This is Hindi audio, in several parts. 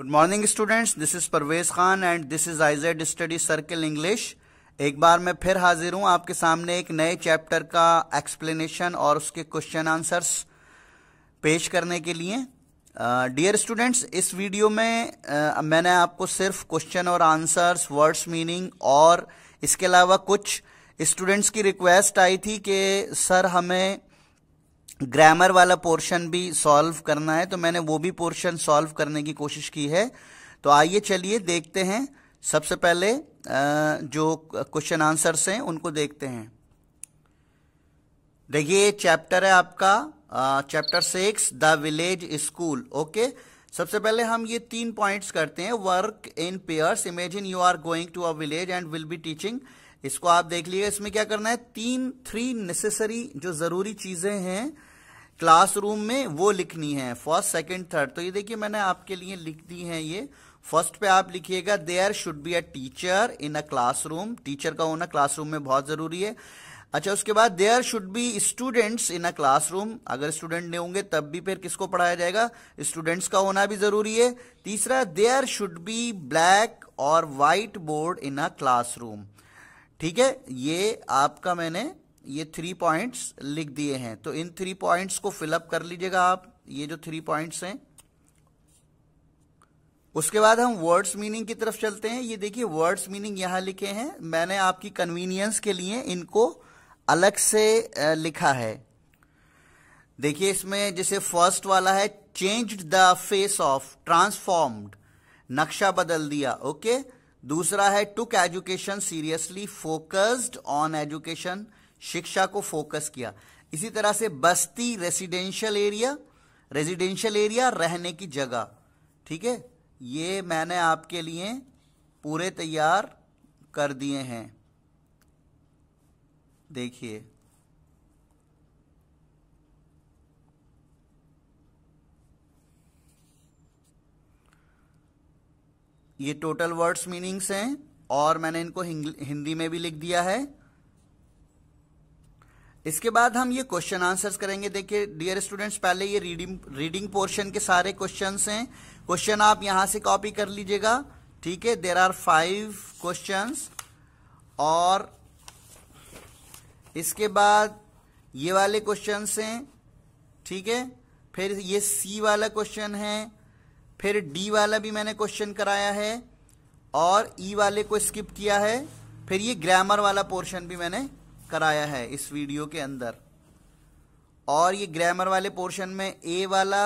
Good morning students this is Parvez Khan and this is IZ study circle English एक बार मैं फिर हाजिर हूं आपके सामने एक नए चैप्टर का एक्सप्लेनेशन और उसके क्वेश्चन आंसर्स पेश करने के लिए डियर uh, स्टूडेंट्स इस वीडियो में uh, मैंने आपको सिर्फ क्वेश्चन और आंसर्स वर्ड्स मीनिंग और इसके अलावा कुछ स्टूडेंट्स की रिक्वेस्ट आई थी कि सर हमें ग्रामर वाला पोर्शन भी सॉल्व करना है तो मैंने वो भी पोर्शन सॉल्व करने की कोशिश की है तो आइए चलिए देखते हैं सबसे पहले जो क्वेश्चन आंसर्स हैं उनको देखते हैं देखिए चैप्टर है आपका chapter six the village school okay सबसे पहले हम ये तीन पॉइंट्स करते हैं work in pairs imagine you are going to a village and will be teaching इसको आप देख लीजिए इसमें क्या करना है तीन थ्री नेसेसरी जो जरूरी चीजें हैं क्लासरूम में वो लिखनी है फर्स्ट सेकंड थर्ड तो ये देखिए मैंने आपके लिए लिख दी है ये फर्स्ट पे आप लिखिएगा there should be a teacher in a classroom teacher का होना क्लासरूम में बहुत जरूरी है अच्छा उसके बाद there should be students in a classroom अगर स्टूडेंट नहीं होंगे तब भी फिर किसको पढ़ाया जाएगा स्टूडेंट्स का होना भी जरूरी है तीसरा देयर शुड बी ब्लैक और white board in a classroom ठीक है ये आपका मैंने ये थ्री पॉइंट्स लिख दिए हैं तो इन थ्री पॉइंट्स को फिलअप कर लीजिएगा आप ये जो थ्री पॉइंट्स हैं उसके बाद हम वर्ड्स मीनिंग की तरफ चलते हैं ये देखिए वर्ड्स मीनिंग यहां लिखे हैं मैंने आपकी कन्वीनियंस के लिए इनको अलग से लिखा है देखिए इसमें जैसे फर्स्ट वाला है change the face of transformed नक्शा बदल दिया ओके दूसरा है took education seriously focused on education शिक्षा को फोकस किया इसी तरह से बस्ती रेसिडेंशियल एरिया रेजिडेंशियल एरिया रहने की जगह ठीक है ये मैंने आपके लिए पूरे तैयार कर दिए हैं देखिए ये टोटल वर्ड्स मीनिंग्स हैं और मैंने इनको हिंदी में भी लिख दिया है इसके बाद हम ये क्वेश्चन आंसर्स करेंगे देखिए डियर स्टूडेंट्स पहले ये रीडिंग रीडिंग पोर्शन के सारे क्वेश्चन हैं क्वेश्चन आप यहां से कॉपी कर लीजिएगा ठीक है देर आर फाइव क्वेश्चन और इसके बाद ये वाले क्वेश्चन हैं ठीक है फिर ये सी वाला क्वेश्चन है फिर डी वाला भी मैंने क्वेश्चन कराया है और ई e वाले को स्किप किया है फिर ये ग्रामर वाला पोर्शन भी मैंने कराया है इस वीडियो के अंदर और ये ग्रामर वाले पोर्शन में ए वाला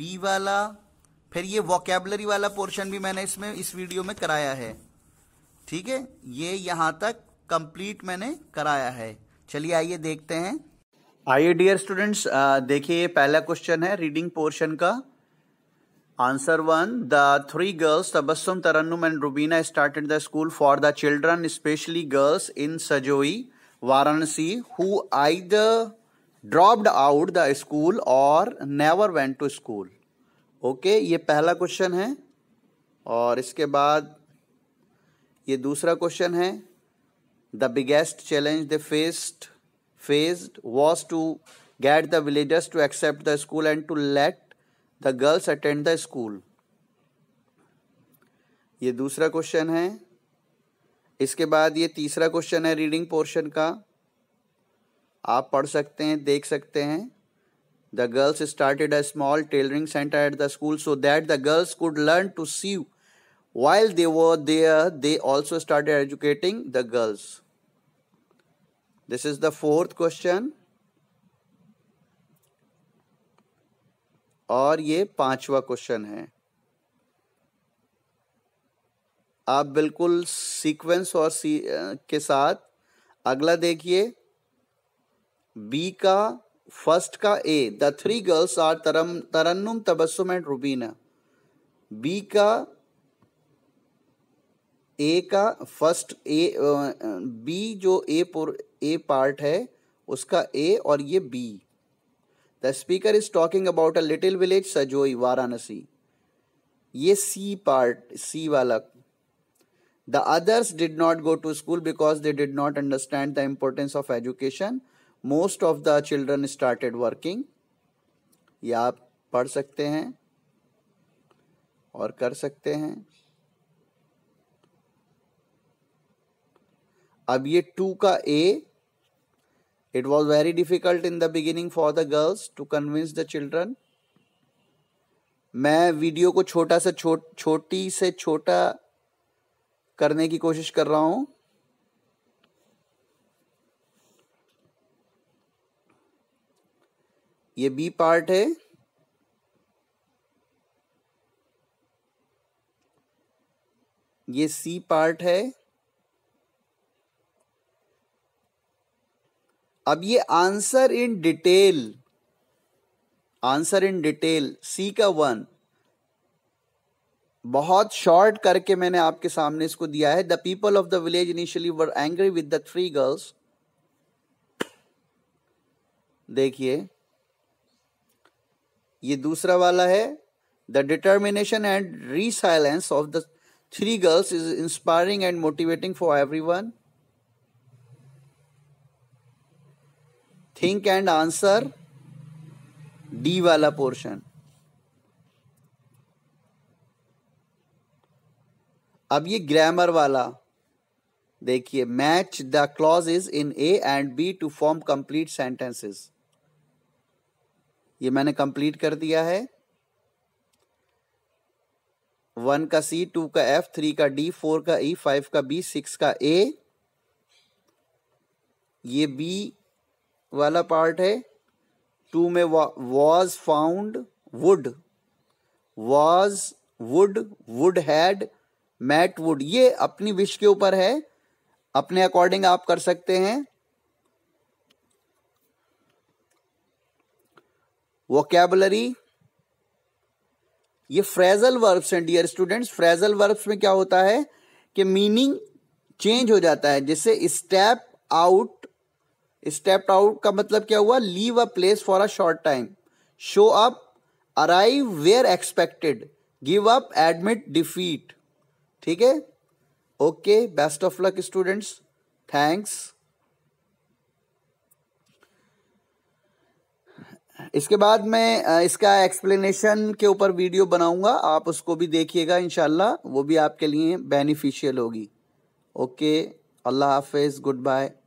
बी वाला फिर ये वोकेबलरी वाला पोर्शन भी मैंने इसमें इस वीडियो में कराया है ठीक है ये यहां तक कंप्लीट मैंने कराया है चलिए आइए देखते हैं आइए डियर स्टूडेंट्स देखिए ये पहला क्वेश्चन है रीडिंग पोर्शन का answer one the three girls Tabassum Tarannum and Rubina started the school for the children specially girls in Sajoi Varanasi who I the dropped out the school और never went to school okay ये पहला क्वेश्चन है और इसके बाद ये दूसरा क्वेश्चन है the biggest challenge the faced faced was to get the villagers to accept the school and to let the girls attend the school ये दूसरा क्वेश्चन है इसके बाद ये तीसरा क्वेश्चन है रीडिंग पोर्शन का आप पढ़ सकते हैं देख सकते हैं the girls started a small tailoring centre at the school so that the girls could learn to sew while they वो they they also started educating the girls this is the fourth question और ये पांचवा क्वेश्चन है आप बिल्कुल सीक्वेंस और सी के साथ अगला देखिए बी का फर्स्ट का A the three girls are तरम तरन्नुम तबस्सुम एंड रुबीना बी का ए का फर्स्ट ए बी जो ए पुर ए पार्ट है उसका ए और ये B the speaker is talking about a little village Sajoi Varanasi ये सी पार्ट सी वाला The others did not go to school because they did not understand the importance of education. Most of the children started working. ya aap pad sakte hain aur kar sakte hain ab ye 2 ka a it was very difficult in the beginning for the girls to convince the children मैं वीडियो को छोटा सा छोट छोटी से छोटा करने की कोशिश कर रहा हूं ये बी पार्ट है ये सी पार्ट है अब ये answer in detail answer in detail C का वन बहुत शॉर्ट करके मैंने आपके सामने इसको दिया है the people of the village initially were angry with the three girls देखिए ये दूसरा वाला है the determination and resilience of the three girls is inspiring and motivating for everyone think and answer D वाला पोर्शन अब ये ग्रामर वाला देखिए match the clause is in A and B to form complete sentences ये मैंने कंप्लीट कर दिया है वन का सी टू का एफ थ्री का डी फोर का ई e, फाइव का बी सिक्स का ए ये बी वाला पार्ट है टू में was found would was would would had mat would ये अपनी विश के ऊपर है अपने अकॉर्डिंग आप कर सकते हैं वोकेबलरी ये फ्रेजल वर्ब्स हैं डियर स्टूडेंट्स फ्रेजल वर्ब्स में क्या होता है कि मीनिंग चेंज हो जाता है जैसे स्टेप आउट स्टेप आउट का मतलब क्या हुआ leave a place for a short time show up arrive where expected give up admit defeat ठीक है okay best of luck students thanks इसके बाद मैं इसका एक्सप्लेनेशन के ऊपर वीडियो बनाऊंगा आप उसको भी देखिएगा इनशाला वो भी आपके लिए बेनिफिशियल होगी ओके अल्लाह हाफिज़ गुड बाय